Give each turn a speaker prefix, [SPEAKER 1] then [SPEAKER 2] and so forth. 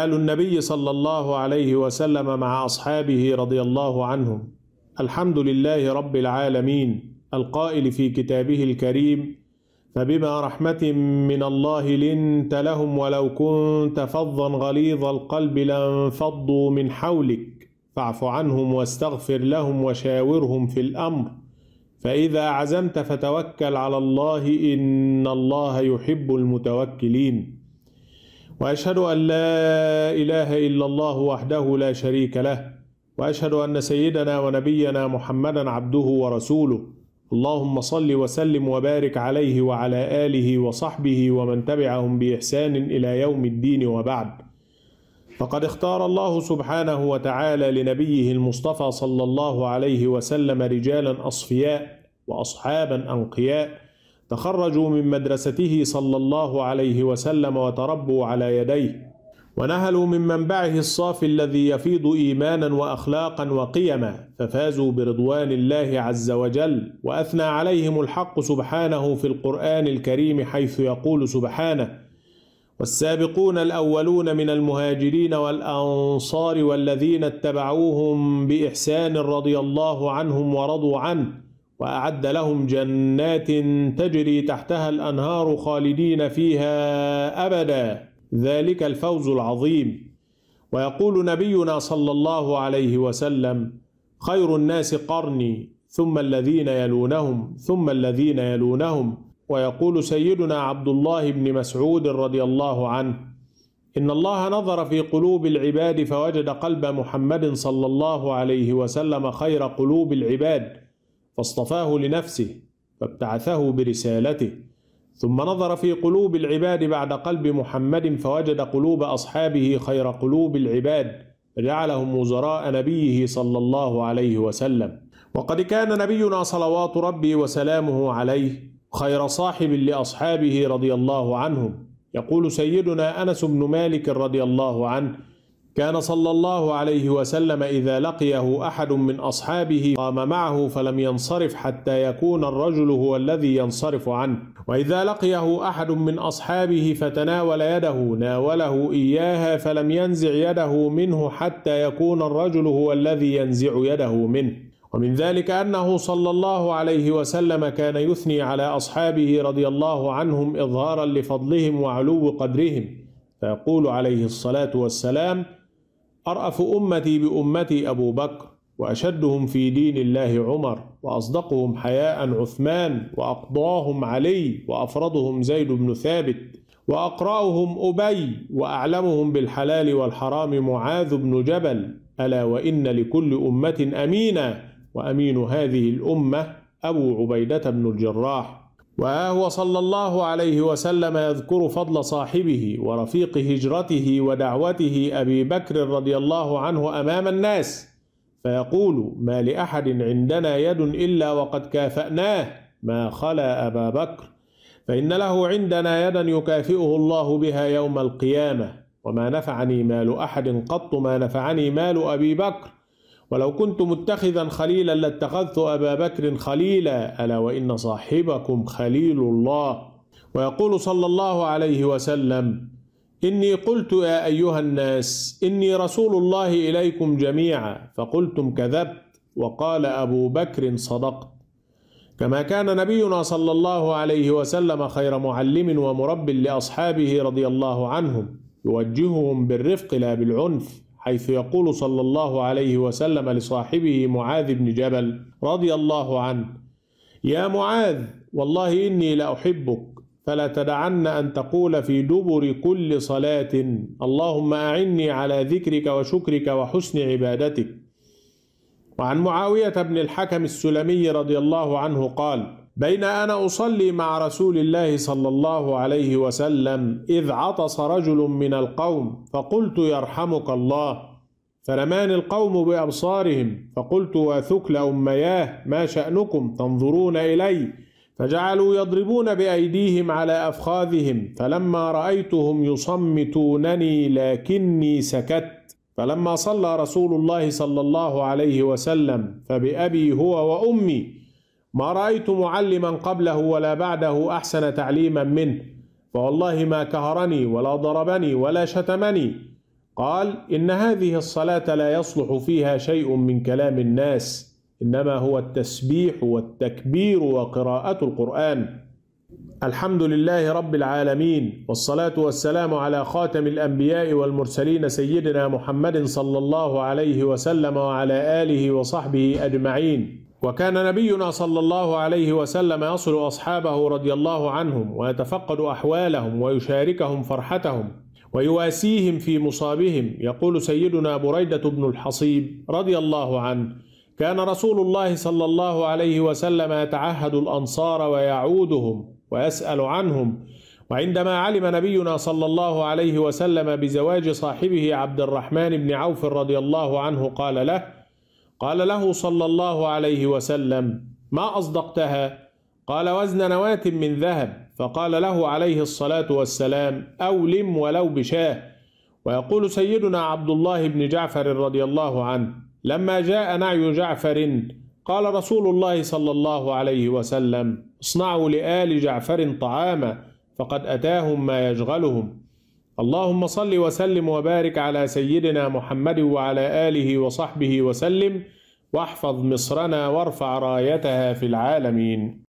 [SPEAKER 1] حال النبي صلى الله عليه وسلم مع أصحابه رضي الله عنهم الحمد لله رب العالمين القائل في كتابه الكريم فبما رحمة من الله لنت لهم ولو كنت فظا غليظ القلب لانفضوا من حولك فاعف عنهم واستغفر لهم وشاورهم في الأمر فإذا عزمت فتوكل على الله إن الله يحب المتوكلين وأشهد أن لا إله إلا الله وحده لا شريك له وأشهد أن سيدنا ونبينا محمدا عبده ورسوله اللهم صل وسلم وبارك عليه وعلى آله وصحبه ومن تبعهم بإحسان إلى يوم الدين وبعد فقد اختار الله سبحانه وتعالى لنبيه المصطفى صلى الله عليه وسلم رجالا أصفياء وأصحابا أنقياء تخرجوا من مدرسته صلى الله عليه وسلم وتربوا على يديه ونهلوا من منبعه الصافي الذي يفيض إيمانا وأخلاقا وقيما ففازوا برضوان الله عز وجل وأثنى عليهم الحق سبحانه في القرآن الكريم حيث يقول سبحانه والسابقون الأولون من المهاجرين والأنصار والذين اتبعوهم بإحسان رضي الله عنهم ورضوا عنه وأعد لهم جنات تجري تحتها الأنهار خالدين فيها أبدا ذلك الفوز العظيم ويقول نبينا صلى الله عليه وسلم خير الناس قرني ثم الذين يلونهم ثم الذين يلونهم ويقول سيدنا عبد الله بن مسعود رضي الله عنه إن الله نظر في قلوب العباد فوجد قلب محمد صلى الله عليه وسلم خير قلوب العباد فاصطفاه لنفسه فابتعثه برسالته ثم نظر في قلوب العباد بعد قلب محمد فوجد قلوب أصحابه خير قلوب العباد فجعلهم وزراء نبيه صلى الله عليه وسلم وقد كان نبينا صلوات ربي وسلامه عليه خير صاحب لأصحابه رضي الله عنهم يقول سيدنا أنس بن مالك رضي الله عنه كان صلى الله عليه وسلم إذا لقيه أحد من أصحابه قام معه فلم ينصرف حتى يكون الرجل هو الذي ينصرف عنه وإذا لقيه أحد من أصحابه فتناول يده ناوله إياها فلم ينزع يده منه حتى يكون الرجل هو الذي ينزع يده منه ومن ذلك أنه صلى الله عليه وسلم كان يثني على أصحابه رضي الله عنهم إظهارا لفضلهم وعلو قدرهم فيقول عليه الصلاة والسلام أرأف أمتي بأمتي أبو بكر وأشدهم في دين الله عمر وأصدقهم حياء عثمان وأقضاهم علي وأفرضهم زيد بن ثابت وأقرأهم أبي وأعلمهم بالحلال والحرام معاذ بن جبل ألا وإن لكل أمة أمينا وأمين هذه الأمة أبو عبيدة بن الجراح وهو صلى الله عليه وسلم يذكر فضل صاحبه ورفيق هجرته ودعوته أبي بكر رضي الله عنه أمام الناس فيقول ما لأحد عندنا يد إلا وقد كافأناه ما خلا أبا بكر فإن له عندنا يدا يكافئه الله بها يوم القيامة وما نفعني مال أحد قط ما نفعني مال أبي بكر ولو كنت متخذا خليلا لاتخذت أبا بكر خليلا ألا وإن صاحبكم خليل الله ويقول صلى الله عليه وسلم إني قلت يا أيها الناس إني رسول الله إليكم جميعا فقلتم كذبت وقال أبو بكر صدقت كما كان نبينا صلى الله عليه وسلم خير معلم ومرب لأصحابه رضي الله عنهم يوجههم بالرفق لا بالعنف حيث يقول صلى الله عليه وسلم لصاحبه معاذ بن جبل رضي الله عنه يا معاذ والله إني لأحبك فلا تدعن أن تقول في دبر كل صلاة اللهم أعني على ذكرك وشكرك وحسن عبادتك وعن معاوية بن الحكم السلمي رضي الله عنه قال بين أنا أصلي مع رسول الله صلى الله عليه وسلم إذ عطس رجل من القوم فقلت يرحمك الله فرماني القوم بأبصارهم فقلت وثكل أمياه ما شأنكم تنظرون إلي فجعلوا يضربون بأيديهم على أفخاذهم فلما رأيتهم يصمتونني لكني سكت فلما صلى رسول الله صلى الله عليه وسلم فبأبي هو وأمي ما رأيت معلما قبله ولا بعده أحسن تعليما منه فوالله ما كهرني ولا ضربني ولا شتمني قال إن هذه الصلاة لا يصلح فيها شيء من كلام الناس إنما هو التسبيح والتكبير وقراءة القرآن الحمد لله رب العالمين والصلاة والسلام على خاتم الأنبياء والمرسلين سيدنا محمد صلى الله عليه وسلم وعلى آله وصحبه أجمعين وكان نبينا صلى الله عليه وسلم يصل أصحابه رضي الله عنهم ويتفقد أحوالهم ويشاركهم فرحتهم ويواسيهم في مصابهم يقول سيدنا بريدة بن الحصيب رضي الله عنه كان رسول الله صلى الله عليه وسلم يتعهد الأنصار ويعودهم ويسأل عنهم وعندما علم نبينا صلى الله عليه وسلم بزواج صاحبه عبد الرحمن بن عوف رضي الله عنه قال له قال له صلى الله عليه وسلم ما أصدقتها؟ قال وزن نواة من ذهب فقال له عليه الصلاة والسلام أولم ولو بشاه ويقول سيدنا عبد الله بن جعفر رضي الله عنه لما جاء نعي جعفر قال رسول الله صلى الله عليه وسلم اصنعوا لآل جعفر طعاما فقد أتاهم ما يشغلهم اللهم صل وسلم وبارك على سيدنا محمد وعلى آله وصحبه وسلم واحفظ مصرنا وارفع رايتها في العالمين